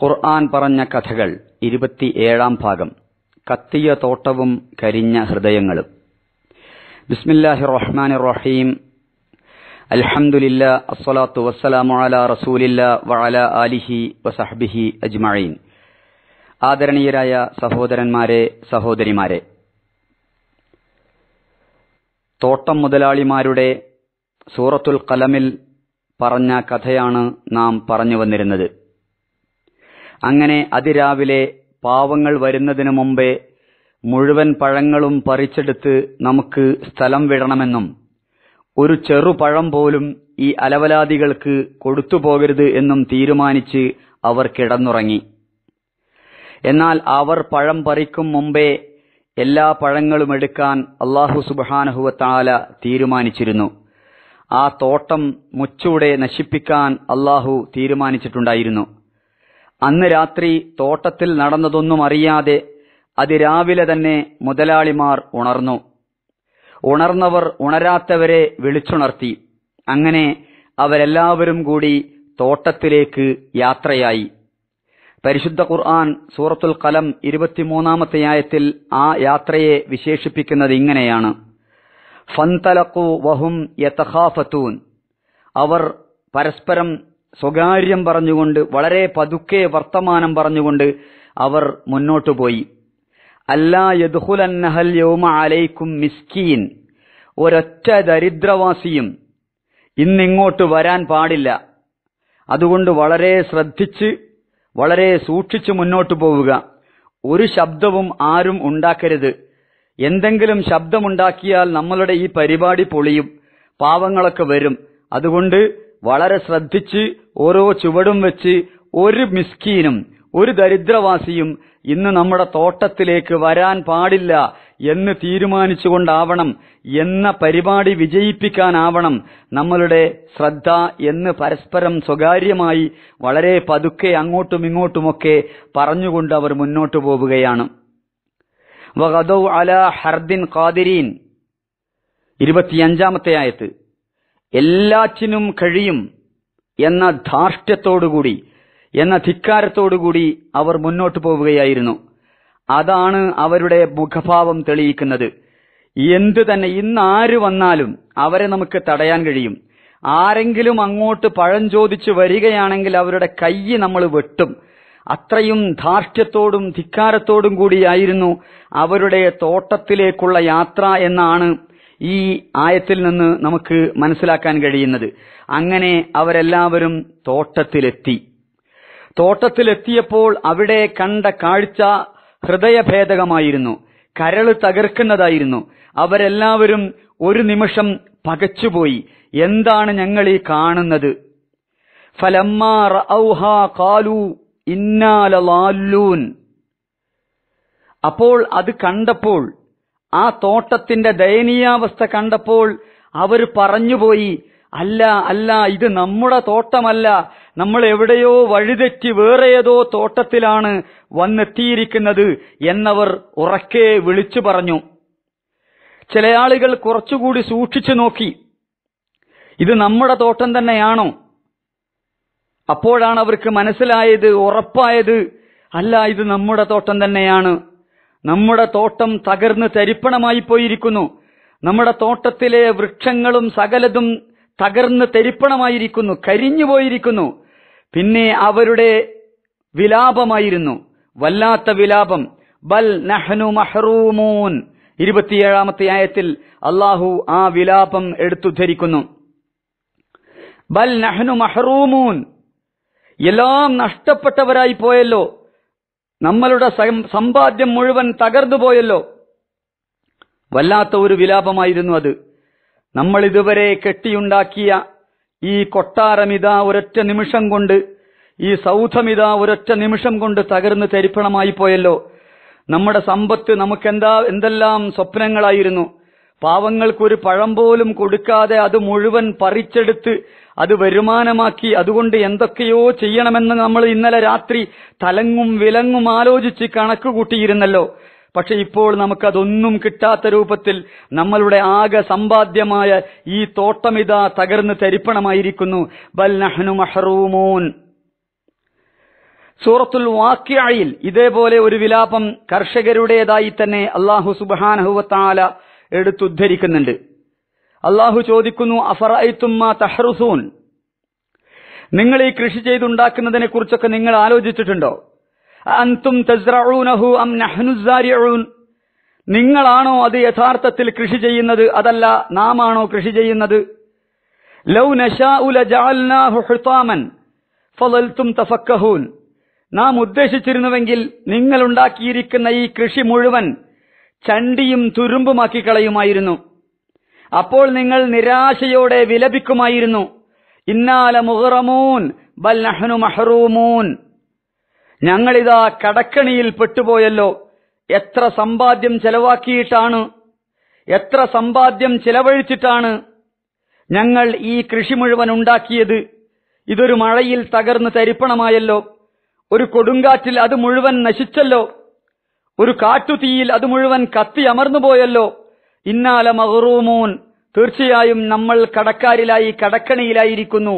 ഖുർആൻ പറഞ്ഞ കഥകൾ ഇരുപത്തിയേഴാം ഭാഗം കത്തിയ തോട്ടവും കരിഞ്ഞ ഹൃദയങ്ങളും ബിസ്മില്ലാഹി റഹ്മാൻ റഹീം അലഹമുല്ല അസ്സലാത്തു വസ്സലാമു അല റസൂലില്ല വഅല ആലിഹി വസഹ്ബിഹി അജ്മഈൻ ആദരണീയരായ സഹോദരന്മാരെ സഹോദരിമാരെ തോട്ടം മുതലാളിമാരുടെ സൂറത്തുൽ കലമിൽ പറഞ്ഞ കഥയാണ് നാം പറഞ്ഞു വന്നിരുന്നത് അങ്ങനെ അതിരാവിലെ പാവങ്ങൾ വരുന്നതിനു മുമ്പേ മുഴുവൻ പഴങ്ങളും പറിച്ചെടുത്ത് നമുക്ക് സ്ഥലം വിടണമെന്നും ഒരു ചെറുപഴം പോലും ഈ അലവലാദികൾക്ക് കൊടുത്തുപോകരുത് എന്നും തീരുമാനിച്ച് അവർ കിടന്നുറങ്ങി എന്നാൽ അവർ പഴം പറിക്കും മുമ്പേ എല്ലാ പഴങ്ങളും അല്ലാഹു സുബ്ഹാനഹു സുബാനഹുവത്താല തീരുമാനിച്ചിരുന്നു ആ തോട്ടം മുച്ചൂടെ നശിപ്പിക്കാൻ അല്ലാഹു തീരുമാനിച്ചിട്ടുണ്ടായിരുന്നു അന്ന് രാത്രി തോട്ടത്തിൽ അത് രാവിലെ തന്നെ മുതലാളിമാർ ഉണർന്നു ഉണർന്നവർ ഉണരാത്തവരെ വിളിച്ചുണർത്തി അങ്ങനെ അവരെല്ലാവരും കൂടി തോട്ടത്തിലേക്ക് യാത്രയായി പരിശുദ്ധ ഖുർആൻ സൂറത്തുൽ കലം ഇരുപത്തിമൂന്നാമത്തെ ആയത്തിൽ ആ യാത്രയെ വിശേഷിപ്പിക്കുന്നത് ഇങ്ങനെയാണ് ഫന്തലഖു വഹും യഥാഫത്തൂൻ അവർ പരസ്പരം സ്വകാര്യം പറഞ്ഞുകൊണ്ട് വളരെ പതുക്കെ വർത്തമാനം പറഞ്ഞുകൊണ്ട് അവർ പോയി അല്ലാ യദ്ഖുലന്നഹൽ യൗമ അലൈക്കും മിസ്കീൻ ഒരൊറ്റ ദരിദ്രവാസിയും ഇന്നിങ്ങോട്ട് വരാൻ പാടില്ല. അതുകൊണ്ട് വളരെ ശ്രദ്ധിച്ച് വളരെ സൂക്ഷിച്ചു മുന്നോട്ടു പോവുക. ഒരു ശബ്ദവും ആരും ഉണ്ടാക്കരുത്. എന്തെങ്കിലും ശബ്ദമുണ്ടാക്കിയാൽ നമ്മളുടെ ഈ പരിപാടി പൊളിയും. പാവങ്ങളൊക്കെ വരും. അതുകൊണ്ട് വളരെ ശ്രദ്ധിച്ച് ഓരോ ചുവടും വെച്ച് ഒരു മിസ്കീനും ഒരു ദരിദ്രവാസിയും ഇന്ന് നമ്മുടെ തോട്ടത്തിലേക്ക് വരാൻ പാടില്ല എന്ന് തീരുമാനിച്ചുകൊണ്ടാവണം എന്ന പരിപാടി വിജയിപ്പിക്കാനാവണം നമ്മളുടെ ശ്രദ്ധ എന്ന് പരസ്പരം സ്വകാര്യമായി വളരെ പതുക്കെ അങ്ങോട്ടുമിങ്ങോട്ടുമൊക്കെ പറഞ്ഞുകൊണ്ട് അവർ മുന്നോട്ടു പോവുകയാണ് വഗദൗ ഖാദിരീൻ ഇരുപത്തിയഞ്ചാമത്തെ ആയത്ത് എല്ലാറ്റിനും കഴിയും എന്ന ധാർഷ്ട്യത്തോടുകൂടി എന്ന ധിക്കാരത്തോടുകൂടി അവർ മുന്നോട്ടു പോവുകയായിരുന്നു അതാണ് അവരുടെ മുഖഭാവം തെളിയിക്കുന്നത് എന്ത് തന്നെ ഇന്ന് ആര് വന്നാലും അവരെ നമുക്ക് തടയാൻ കഴിയും ആരെങ്കിലും അങ്ങോട്ട് പഴം ചോദിച്ചു വരികയാണെങ്കിൽ അവരുടെ കൈ നമ്മൾ വെട്ടും അത്രയും ധാർഷ്ട്യത്തോടും ധിക്കാരത്തോടും കൂടിയായിരുന്നു അവരുടെ തോട്ടത്തിലേക്കുള്ള യാത്ര എന്നാണ് ഈ ആയത്തിൽ നിന്ന് നമുക്ക് മനസ്സിലാക്കാൻ കഴിയുന്നത് അങ്ങനെ അവരെല്ലാവരും തോട്ടത്തിലെത്തി തോട്ടത്തിലെത്തിയപ്പോൾ അവിടെ കണ്ട കാഴ്ച ഹൃദയഭേദകമായിരുന്നു കരള് തകർക്കുന്നതായിരുന്നു അവരെല്ലാവരും ഒരു നിമിഷം പകച്ചുപോയി എന്താണ് ഞങ്ങൾ ഈ കാണുന്നത് അപ്പോൾ അത് കണ്ടപ്പോൾ ആ തോട്ടത്തിന്റെ ദയനീയാവസ്ഥ കണ്ടപ്പോൾ അവർ പറഞ്ഞുപോയി അല്ല അല്ല ഇത് നമ്മുടെ തോട്ടമല്ല നമ്മൾ എവിടെയോ വഴിതെറ്റി ഏതോ തോട്ടത്തിലാണ് വന്നെത്തിയിരിക്കുന്നത് എന്നവർ ഉറക്കെ വിളിച്ചു പറഞ്ഞു ചില ആളുകൾ കുറച്ചുകൂടി സൂക്ഷിച്ചു നോക്കി ഇത് നമ്മുടെ തോട്ടം തന്നെയാണോ അപ്പോഴാണ് അവർക്ക് മനസ്സിലായത് ഉറപ്പായത് അല്ല ഇത് നമ്മുടെ തോട്ടം തന്നെയാണ് നമ്മുടെ തോട്ടം തകർന്ന് തരിപ്പണമായി പോയിരിക്കുന്നു നമ്മുടെ തോട്ടത്തിലെ വൃക്ഷങ്ങളും സകലതും തകർന്ന് തരിപ്പണമായിരിക്കുന്നു കരിഞ്ഞു പോയിരിക്കുന്നു പിന്നെ അവരുടെ വിലാപമായിരുന്നു വല്ലാത്ത വിലാപം ബൽ നഹ്നു മഹ്റൂമൂൻ ഇരുപത്തിയേഴാമത്തെ ആയത്തിൽ അള്ളാഹു ആ വിലാപം എടുത്തുദ്ധരിക്കുന്നു ബൽ നഹ്നു മഹ്റൂമൂൻ എല്ലാം നഷ്ടപ്പെട്ടവരായി പോയല്ലോ നമ്മളുടെ സമ്പാദ്യം മുഴുവൻ തകർന്നുപോയല്ലോ വല്ലാത്ത ഒരു വിലാപമായിരുന്നു അത് നമ്മൾ ഇതുവരെ കെട്ടിയുണ്ടാക്കിയ ഈ കൊട്ടാരമിതാ ഒരൊറ്റ നിമിഷം കൊണ്ട് ഈ സൗധമിതാ ഒരൊറ്റ നിമിഷം കൊണ്ട് തകർന്ന് തരിപ്പണമായി പോയല്ലോ നമ്മുടെ സമ്പത്ത് നമുക്കെന്താ എന്തെല്ലാം സ്വപ്നങ്ങളായിരുന്നു പാവങ്ങൾക്കൊരു പഴം പോലും കൊടുക്കാതെ അത് മുഴുവൻ പറിച്ചെടുത്ത് അത് വരുമാനമാക്കി അതുകൊണ്ട് എന്തൊക്കെയോ ചെയ്യണമെന്ന് നമ്മൾ ഇന്നലെ രാത്രി തലങ്ങും വിലങ്ങും ആലോചിച്ച് കണക്കുകൂട്ടിയിരുന്നല്ലോ പക്ഷെ ഇപ്പോൾ നമുക്കതൊന്നും കിട്ടാത്ത രൂപത്തിൽ നമ്മളുടെ ആകെ സമ്പാദ്യമായ ഈ തോട്ടമിതാ തകർന്ന് തരിപ്പണമായിരിക്കുന്നു ബൽ നഹ്നു മഹറൂമൂൻ സൂറത്തുൽ വാക്യായിൽ ഇതേപോലെ ഒരു വിലാപം കർഷകരുടേതായി തന്നെ അള്ളാഹു സുബാനഹുവത്താല എടുത്തുദ്ധരിക്കുന്നുണ്ട് അള്ളാഹു ചോദിക്കുന്നു അഫറൈത്തുമ്മ നിങ്ങൾ ഈ കൃഷി ചെയ്തുണ്ടാക്കുന്നതിനെ കുറിച്ചൊക്കെ നിങ്ങൾ ആലോചിച്ചിട്ടുണ്ടോ അൻതും തസ്റഊനഹു അം നിങ്ങളാണോ അത് യഥാർത്ഥത്തിൽ കൃഷി ചെയ്യുന്നത് അതല്ല നാം ആണോ കൃഷി ചെയ്യുന്നത് ലൗ തഫക്കഹൂൻ നാം ഉദ്ദേശിച്ചിരുന്നുവെങ്കിൽ നിങ്ങൾ ഉണ്ടാക്കിയിരിക്കുന്ന ഈ കൃഷി മുഴുവൻ ചണ്ടിയും തുരുമ്പുമാക്കി കളയുമായിരുന്നു അപ്പോൾ നിങ്ങൾ നിരാശയോടെ വിലപിക്കുമായിരുന്നു ഇന്നാല മുഹറമൂൻ ബൽ നഹ്നു മഹറൂമൂൻ ഞങ്ങളിതാ കടക്കണിയിൽ പെട്ടുപോയല്ലോ എത്ര സമ്പാദ്യം ചെലവാക്കിയിട്ടാണ് എത്ര സമ്പാദ്യം ചെലവഴിച്ചിട്ടാണ് ഞങ്ങൾ ഈ കൃഷി മുഴുവൻ ഉണ്ടാക്കിയത് ഇതൊരു മഴയിൽ തകർന്ന് തരിപ്പണമായല്ലോ ഒരു കൊടുങ്കാറ്റിൽ അത് മുഴുവൻ നശിച്ചല്ലോ ഒരു കാട്ടുതീയിൽ അത് മുഴുവൻ കത്തി അമർന്നുപോയല്ലോ ഇന്നാല മഹറൂമൂൻ തീർച്ചയായും നമ്മൾ കടക്കാരിലായി കടക്കണിയിലായിരിക്കുന്നു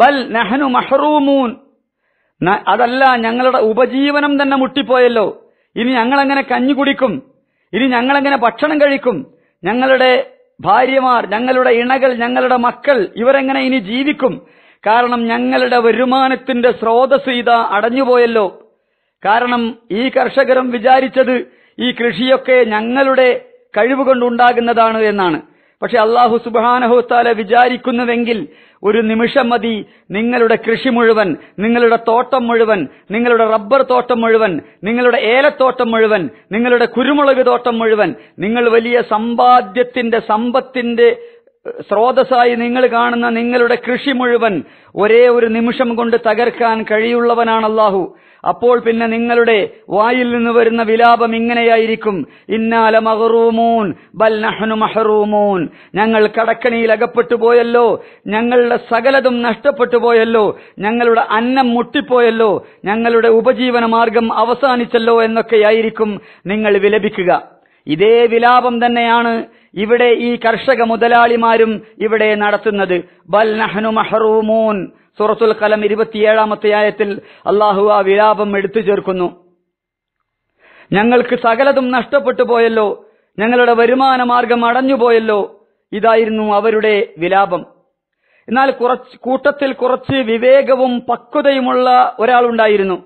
ബൽ നഹനു മഹറൂമൂൻ അതല്ല ഞങ്ങളുടെ ഉപജീവനം തന്നെ മുട്ടിപ്പോയല്ലോ ഇനി ഞങ്ങളെങ്ങനെ കഞ്ഞി കുടിക്കും ഇനി ഞങ്ങളെങ്ങനെ ഭക്ഷണം കഴിക്കും ഞങ്ങളുടെ ഭാര്യമാർ ഞങ്ങളുടെ ഇണകൾ ഞങ്ങളുടെ മക്കൾ ഇവരെങ്ങനെ ഇനി ജീവിക്കും കാരണം ഞങ്ങളുടെ വരുമാനത്തിന്റെ സ്രോതസ് ഇതാ അടഞ്ഞുപോയല്ലോ കാരണം ഈ കർഷകരും വിചാരിച്ചത് ഈ കൃഷിയൊക്കെ ഞങ്ങളുടെ കഴിവ് കൊണ്ടുണ്ടാകുന്നതാണ് എന്നാണ് പക്ഷെ അള്ളാഹു സുബാനഹുത്താല വിചാരിക്കുന്നുവെങ്കിൽ ഒരു നിമിഷം മതി നിങ്ങളുടെ കൃഷി മുഴുവൻ നിങ്ങളുടെ തോട്ടം മുഴുവൻ നിങ്ങളുടെ റബ്ബർ തോട്ടം മുഴുവൻ നിങ്ങളുടെ ഏലത്തോട്ടം മുഴുവൻ നിങ്ങളുടെ കുരുമുളക് തോട്ടം മുഴുവൻ നിങ്ങൾ വലിയ സമ്പാദ്യത്തിന്റെ സമ്പത്തിന്റെ സ്രോതസ്സായി നിങ്ങൾ കാണുന്ന നിങ്ങളുടെ കൃഷി മുഴുവൻ ഒരേ ഒരു നിമിഷം കൊണ്ട് തകർക്കാൻ കഴിയുള്ളവനാണ് അള്ളാഹു അപ്പോൾ പിന്നെ നിങ്ങളുടെ വായിൽ നിന്ന് വരുന്ന വിലാപം ഇങ്ങനെയായിരിക്കും ഇന്നാല മഹറൂമൂൻ ബൽ നഹ്നു മഹറൂമൂൻ ഞങ്ങൾ കടക്കണിയിൽ അകപ്പെട്ടു പോയല്ലോ ഞങ്ങളുടെ സകലതും നഷ്ടപ്പെട്ടു പോയല്ലോ ഞങ്ങളുടെ അന്നം മുട്ടിപ്പോയല്ലോ ഞങ്ങളുടെ ഉപജീവന മാർഗം അവസാനിച്ചല്ലോ എന്നൊക്കെയായിരിക്കും നിങ്ങൾ വിലപിക്കുക ഇതേ വിലാപം തന്നെയാണ് ഇവിടെ ഈ കർഷക മുതലാളിമാരും ഇവിടെ നടത്തുന്നത് ബൽ നഹ്നു മഹറൂമൂൻ സൂറത്തുൽ കലം ഇരുപത്തിയേഴാമത്തെ ആയത്തിൽ അള്ളാഹു ആ വിലാപം എടുത്തു ചേർക്കുന്നു ഞങ്ങൾക്ക് സകലതും നഷ്ടപ്പെട്ടു പോയല്ലോ ഞങ്ങളുടെ വരുമാന മാർഗം അടഞ്ഞുപോയല്ലോ ഇതായിരുന്നു അവരുടെ വിലാപം എന്നാൽ കുറച്ച് കൂട്ടത്തിൽ കുറച്ച് വിവേകവും പക്വതയുമുള്ള ഒരാളുണ്ടായിരുന്നു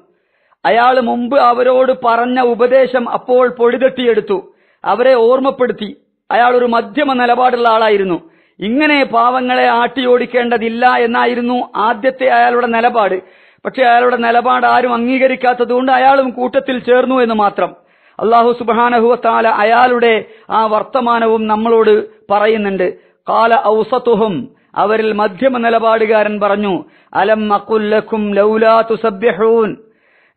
അയാൾ മുമ്പ് അവരോട് പറഞ്ഞ ഉപദേശം അപ്പോൾ പൊടിതെട്ടിയെടുത്തു അവരെ ഓർമ്മപ്പെടുത്തി അയാൾ ഒരു മധ്യമ നിലപാടുള്ള ആളായിരുന്നു ഇങ്ങനെ പാവങ്ങളെ ആട്ടിയോടിക്കേണ്ടതില്ല എന്നായിരുന്നു ആദ്യത്തെ അയാളുടെ നിലപാട് പക്ഷെ അയാളുടെ നിലപാട് ആരും അംഗീകരിക്കാത്തതുകൊണ്ട് അയാളും കൂട്ടത്തിൽ ചേർന്നു എന്ന് മാത്രം അള്ളാഹു സുബാനഹുവത്താല അയാളുടെ ആ വർത്തമാനവും നമ്മളോട് പറയുന്നുണ്ട് കാല ഔസത്തുഹും അവരിൽ മധ്യമ നിലപാടുകാരൻ പറഞ്ഞു അലം അക്കുല്ലും ലൗലാ തുസബ്യഹൂൻ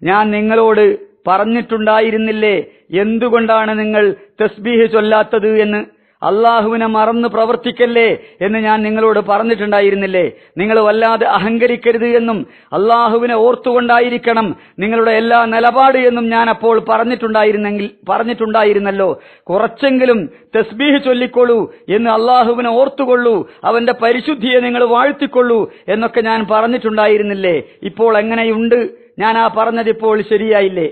ഞാൻ നിങ്ങളോട് പറഞ്ഞിട്ടുണ്ടായിരുന്നില്ലേ എന്തുകൊണ്ടാണ് നിങ്ങൾ തസ്ബീഹ് ചൊല്ലാത്തത് എന്ന് അള്ളാഹുവിനെ മറന്ന് പ്രവർത്തിക്കല്ലേ എന്ന് ഞാൻ നിങ്ങളോട് പറഞ്ഞിട്ടുണ്ടായിരുന്നില്ലേ നിങ്ങൾ വല്ലാതെ അഹങ്കരിക്കരുത് എന്നും അള്ളാഹുവിനെ ഓർത്തുകൊണ്ടായിരിക്കണം നിങ്ങളുടെ എല്ലാ നിലപാട് എന്നും ഞാൻ അപ്പോൾ പറഞ്ഞിട്ടുണ്ടായിരുന്നെങ്കിൽ പറഞ്ഞിട്ടുണ്ടായിരുന്നല്ലോ കുറച്ചെങ്കിലും തസ്ബീഹ് ചൊല്ലിക്കൊള്ളൂ എന്ന് അള്ളാഹുവിനെ ഓർത്തുകൊള്ളൂ അവന്റെ പരിശുദ്ധിയെ നിങ്ങൾ വാഴ്ത്തിക്കൊള്ളൂ എന്നൊക്കെ ഞാൻ പറഞ്ഞിട്ടുണ്ടായിരുന്നില്ലേ ഇപ്പോൾ എങ്ങനെയുണ്ട് ഞാൻ ആ പറഞ്ഞതിപ്പോൾ ശരിയായില്ലേ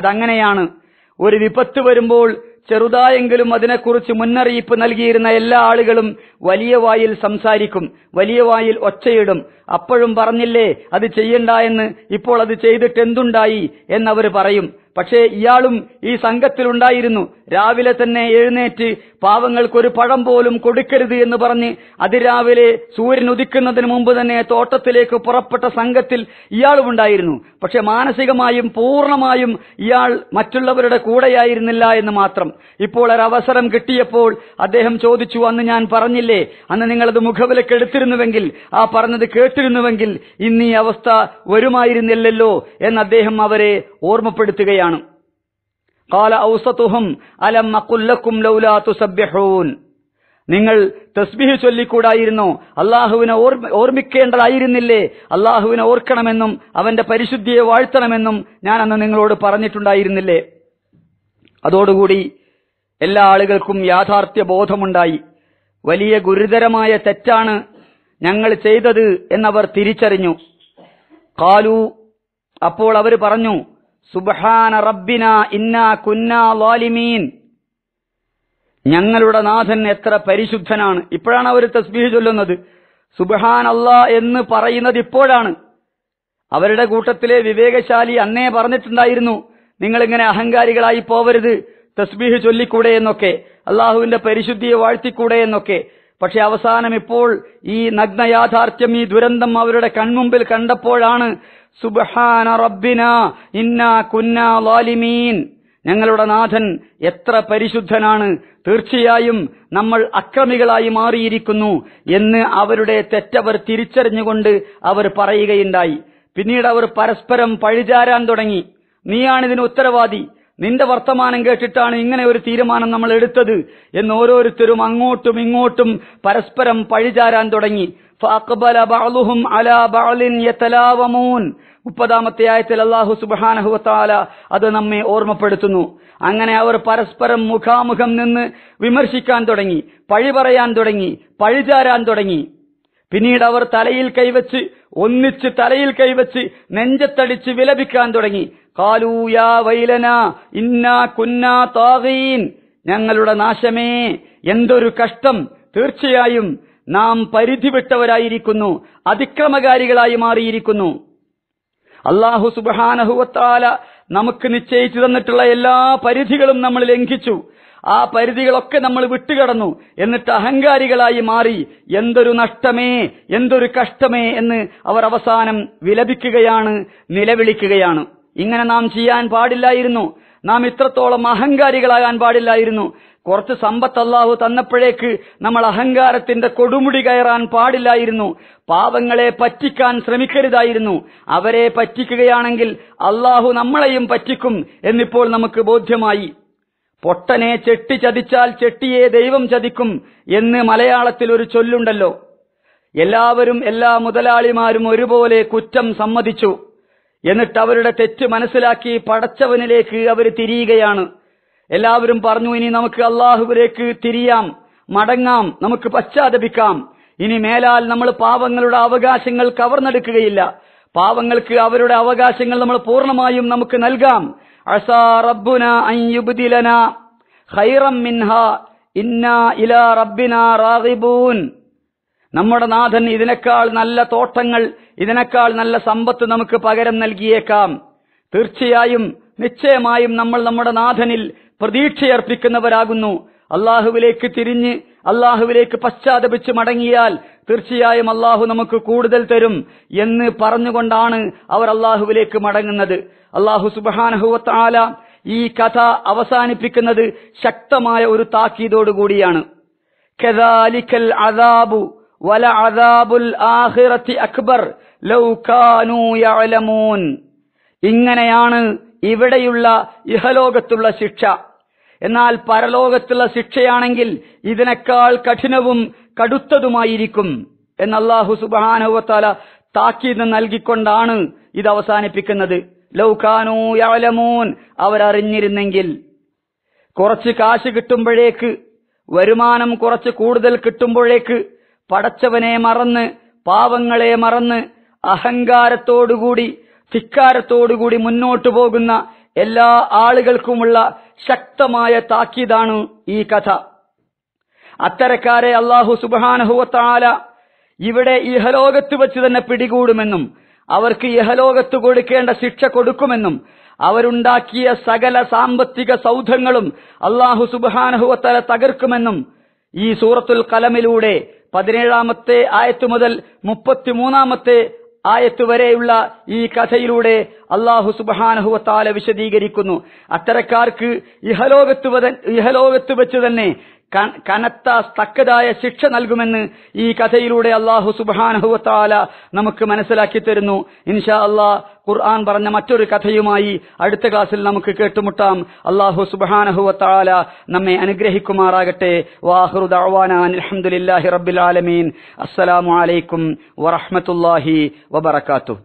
അതങ്ങനെയാണ് ഒരു വിപത്ത് വരുമ്പോൾ ചെറുതായെങ്കിലും അതിനെക്കുറിച്ച് മുന്നറിയിപ്പ് നൽകിയിരുന്ന എല്ലാ ആളുകളും വലിയ വായിൽ സംസാരിക്കും വലിയ വായിൽ ഒച്ചയിടും അപ്പോഴും പറഞ്ഞില്ലേ അത് ചെയ്യണ്ട എന്ന് ഇപ്പോൾ അത് ചെയ്തിട്ട് എന്തുണ്ടായി എന്നവർ പറയും പക്ഷേ ഇയാളും ഈ സംഘത്തിലുണ്ടായിരുന്നു രാവിലെ തന്നെ എഴുന്നേറ്റ് പാവങ്ങൾക്കൊരു പഴം പോലും കൊടുക്കരുത് എന്ന് പറഞ്ഞ് അതിരാവിലെ സൂര്യൻ ഉദിക്കുന്നതിന് മുമ്പ് തന്നെ തോട്ടത്തിലേക്ക് പുറപ്പെട്ട സംഘത്തിൽ ഇയാളും ഉണ്ടായിരുന്നു പക്ഷെ മാനസികമായും പൂർണ്ണമായും ഇയാൾ മറ്റുള്ളവരുടെ കൂടെയായിരുന്നില്ല എന്ന് മാത്രം ഇപ്പോൾ ഒരവസരം കിട്ടിയപ്പോൾ അദ്ദേഹം ചോദിച്ചു അന്ന് ഞാൻ പറഞ്ഞില്ലേ അന്ന് നിങ്ങളത് മുഖവിലക്കെടുത്തിരുന്നുവെങ്കിൽ ആ പറഞ്ഞത് കേട്ടിരുന്നുവെങ്കിൽ ഇന്നീ ഈ അവസ്ഥ വരുമായിരുന്നില്ലല്ലോ എന്ന് അദ്ദേഹം അവരെ ഓർമ്മപ്പെടുത്തുകയാണ് പറയുകയാണ് കാല ഔസത്തുഹും നിങ്ങൾ തസ്ബിഹ് ചൊല്ലിക്കൂടായിരുന്നോ അള്ളാഹുവിനെ ഓർമ്മിക്കേണ്ടതായിരുന്നില്ലേ അള്ളാഹുവിനെ ഓർക്കണമെന്നും അവന്റെ പരിശുദ്ധിയെ വാഴ്ത്തണമെന്നും ഞാൻ അന്ന് നിങ്ങളോട് പറഞ്ഞിട്ടുണ്ടായിരുന്നില്ലേ അതോടുകൂടി എല്ലാ ആളുകൾക്കും യാഥാർത്ഥ്യ ബോധമുണ്ടായി വലിയ ഗുരുതരമായ തെറ്റാണ് ഞങ്ങൾ ചെയ്തത് എന്നവർ തിരിച്ചറിഞ്ഞു കാലു അപ്പോൾ അവർ പറഞ്ഞു സുബഹാന റബ്ബിന ഇന്നാ കുന്നാ ലോലിമീൻ ഞങ്ങളുടെ നാഥൻ എത്ര പരിശുദ്ധനാണ് ഇപ്പോഴാണ് അവർ തസ്ബീഹ് ചൊല്ലുന്നത് സുബഹാൻ അള്ളാ എന്ന് പറയുന്നത് ഇപ്പോഴാണ് അവരുടെ കൂട്ടത്തിലെ വിവേകശാലി അന്നേ പറഞ്ഞിട്ടുണ്ടായിരുന്നു നിങ്ങൾ ഇങ്ങനെ അഹങ്കാരികളായി പോവരുത് തസ്ബീഹ് ചൊല്ലിക്കൂടെ എന്നൊക്കെ അള്ളാഹുവിന്റെ പരിശുദ്ധിയെ വാഴ്ത്തിക്കൂടെ എന്നൊക്കെ പക്ഷെ അവസാനം ഇപ്പോൾ ഈ നഗ്ന യാഥാർത്ഥ്യം ഈ ദുരന്തം അവരുടെ കൺമുമ്പിൽ കണ്ടപ്പോഴാണ് സുബഹാന റബ്ബിന ഇന്ന കുന്ന വാലിമീൻ ഞങ്ങളുടെ നാഥൻ എത്ര പരിശുദ്ധനാണ് തീർച്ചയായും നമ്മൾ അക്രമികളായി മാറിയിരിക്കുന്നു എന്ന് അവരുടെ തെറ്റവർ തിരിച്ചറിഞ്ഞുകൊണ്ട് അവർ പറയുകയുണ്ടായി പിന്നീട് അവർ പരസ്പരം പഴിചാരാൻ തുടങ്ങി നീയാണിതിന് ഉത്തരവാദി നിന്റെ വർത്തമാനം കേട്ടിട്ടാണ് ഇങ്ങനെ ഒരു തീരുമാനം നമ്മൾ എടുത്തത് എന്ന് ഓരോരുത്തരും അങ്ങോട്ടും ഇങ്ങോട്ടും പരസ്പരം പഴിചാരാൻ തുടങ്ങി മുപ്പതാമത്തെ ആയത്തിൽ അള്ളാഹു സുബാനഹുല അത് നമ്മെ ഓർമ്മപ്പെടുത്തുന്നു അങ്ങനെ അവർ പരസ്പരം മുഖാമുഖം നിന്ന് വിമർശിക്കാൻ തുടങ്ങി പഴി പറയാൻ തുടങ്ങി പഴിചാരാൻ തുടങ്ങി പിന്നീട് അവർ തലയിൽ കൈവച്ച് ഒന്നിച്ച് തലയിൽ കൈവച്ച് നെഞ്ചത്തടിച്ച് വിലപിക്കാൻ തുടങ്ങി കാലൂയാ വൈലന ഇന്നാ കുന്നാ താകീൻ ഞങ്ങളുടെ നാശമേ എന്തൊരു കഷ്ടം തീർച്ചയായും നാം പരിധി വിട്ടവരായിരിക്കുന്നു അതിക്രമകാരികളായി മാറിയിരിക്കുന്നു അള്ളാഹു സുബാനഹുവത്താല നമുക്ക് നിശ്ചയിച്ചു തന്നിട്ടുള്ള എല്ലാ പരിധികളും നമ്മൾ ലംഘിച്ചു ആ പരിധികളൊക്കെ നമ്മൾ വിട്ടുകടന്നു എന്നിട്ട് അഹങ്കാരികളായി മാറി എന്തൊരു നഷ്ടമേ എന്തൊരു കഷ്ടമേ എന്ന് അവർ അവസാനം വിലപിക്കുകയാണ് നിലവിളിക്കുകയാണ് ഇങ്ങനെ നാം ചെയ്യാൻ പാടില്ലായിരുന്നു നാം ഇത്രത്തോളം അഹങ്കാരികളാകാൻ പാടില്ലായിരുന്നു കുറച്ച് സമ്പത്ത് അള്ളാഹു തന്നപ്പോഴേക്ക് നമ്മൾ അഹങ്കാരത്തിന്റെ കൊടുമുടി കയറാൻ പാടില്ലായിരുന്നു പാവങ്ങളെ പറ്റിക്കാൻ ശ്രമിക്കരുതായിരുന്നു അവരെ പറ്റിക്കുകയാണെങ്കിൽ അള്ളാഹു നമ്മളെയും പറ്റിക്കും എന്നിപ്പോൾ നമുക്ക് ബോധ്യമായി പൊട്ടനെ ചെട്ടി ചതിച്ചാൽ ചെട്ടിയെ ദൈവം ചതിക്കും എന്ന് മലയാളത്തിൽ ഒരു ചൊല്ലുണ്ടല്ലോ എല്ലാവരും എല്ലാ മുതലാളിമാരും ഒരുപോലെ കുറ്റം സമ്മതിച്ചു എന്നിട്ട് അവരുടെ തെറ്റ് മനസ്സിലാക്കി പടച്ചവനിലേക്ക് അവർ തിരിയുകയാണ് എല്ലാവരും പറഞ്ഞു ഇനി നമുക്ക് അള്ളാഹുവിലേക്ക് തിരിയാം മടങ്ങാം നമുക്ക് പശ്ചാത്തപിക്കാം ഇനി മേലാൽ നമ്മൾ പാവങ്ങളുടെ അവകാശങ്ങൾ കവർന്നെടുക്കുകയില്ല പാവങ്ങൾക്ക് അവരുടെ അവകാശങ്ങൾ നമ്മൾ പൂർണ്ണമായും നമുക്ക് നൽകാം ഖൈറം ഇലാ റാഗിബൂൻ നമ്മുടെ നാഥൻ ഇതിനേക്കാൾ നല്ല തോട്ടങ്ങൾ ഇതിനേക്കാൾ നല്ല സമ്പത്ത് നമുക്ക് പകരം നൽകിയേക്കാം തീർച്ചയായും നിശ്ചയമായും നമ്മൾ നമ്മുടെ നാഥനിൽ പ്രതീക്ഷയർപ്പിക്കുന്നവരാകുന്നു അള്ളാഹുവിലേക്ക് തിരിഞ്ഞ് അള്ളാഹുവിലേക്ക് പശ്ചാത്തപിച്ച് മടങ്ങിയാൽ തീർച്ചയായും അള്ളാഹു നമുക്ക് കൂടുതൽ തരും എന്ന് പറഞ്ഞുകൊണ്ടാണ് അവർ അള്ളാഹുവിലേക്ക് മടങ്ങുന്നത് അള്ളാഹു സുബാനഹുവത്ത് ആല ഈ കഥ അവസാനിപ്പിക്കുന്നത് ശക്തമായ ഒരു താക്കീതോടുകൂടിയാണ് കദാലിക്കൽ അദാബു വല അദാബുൽ അക്ബർ യഅലമൂൻ ഇങ്ങനെയാണ് ഇവിടെയുള്ള ഇഹലോകത്തുള്ള ശിക്ഷ എന്നാൽ പരലോകത്തുള്ള ശിക്ഷയാണെങ്കിൽ ഇതിനേക്കാൾ കഠിനവും കടുത്തതുമായിരിക്കും എന്ന് അള്ളാഹു താക്കീത് നൽകിക്കൊണ്ടാണ് ഇത് അവസാനിപ്പിക്കുന്നത് ലൗകാനൂ അവരറിഞ്ഞിരുന്നെങ്കിൽ കുറച്ച് കാശ് കിട്ടുമ്പോഴേക്ക് വരുമാനം കുറച്ച് കൂടുതൽ കിട്ടുമ്പോഴേക്ക് പടച്ചവനെ മറന്ന് പാവങ്ങളെ മറന്ന് അഹങ്കാരത്തോടുകൂടി ധിക്കാരത്തോടുകൂടി മുന്നോട്ടു പോകുന്ന എല്ലാ ആളുകൾക്കുമുള്ള ശക്തമായ താക്കീതാണ് ഈ കഥ അത്തരക്കാരെ അള്ളാഹു സുബാനഹുവത്താല ഇവിടെ ഇഹലോകത്ത് വെച്ച് തന്നെ പിടികൂടുമെന്നും അവർക്ക് യഹലോകത്ത് കൊടുക്കേണ്ട ശിക്ഷ കൊടുക്കുമെന്നും അവരുണ്ടാക്കിയ സകല സാമ്പത്തിക സൗധങ്ങളും അള്ളാഹു സുബാനഹുവത്തല തകർക്കുമെന്നും ഈ സൂറത്തുൽ കലമിലൂടെ പതിനേഴാമത്തെ ആയത്ത് മുതൽ മുപ്പത്തിമൂന്നാമത്തെ ആയത്ത് വരെയുള്ള ഈ കഥയിലൂടെ അള്ളാഹു സുബാനഹുവത്താല വിശദീകരിക്കുന്നു അത്തരക്കാർക്ക് ഇഹലോകത്ത് ഇഹലോകത്ത് വെച്ച് തന്നെ കനത്ത തക്കതായ ശിക്ഷ നൽകുമെന്ന് ഈ കഥയിലൂടെ അള്ളാഹു സുബാനഹുവത്താല നമുക്ക് മനസ്സിലാക്കി തരുന്നു ഇൻഷാ അള്ളാ ഖുർആൻ പറഞ്ഞ മറ്റൊരു കഥയുമായി അടുത്ത ക്ലാസ്സിൽ നമുക്ക് കേട്ടുമുട്ടാം അള്ളാഹു സുബാനഹുവത്താല നമ്മെ അനുഗ്രഹിക്കുമാറാകട്ടെ വാഹുറു ദഅവാന അലഹമുല്ലാഹി റബ്ബിൽ വബർക്കാത്തു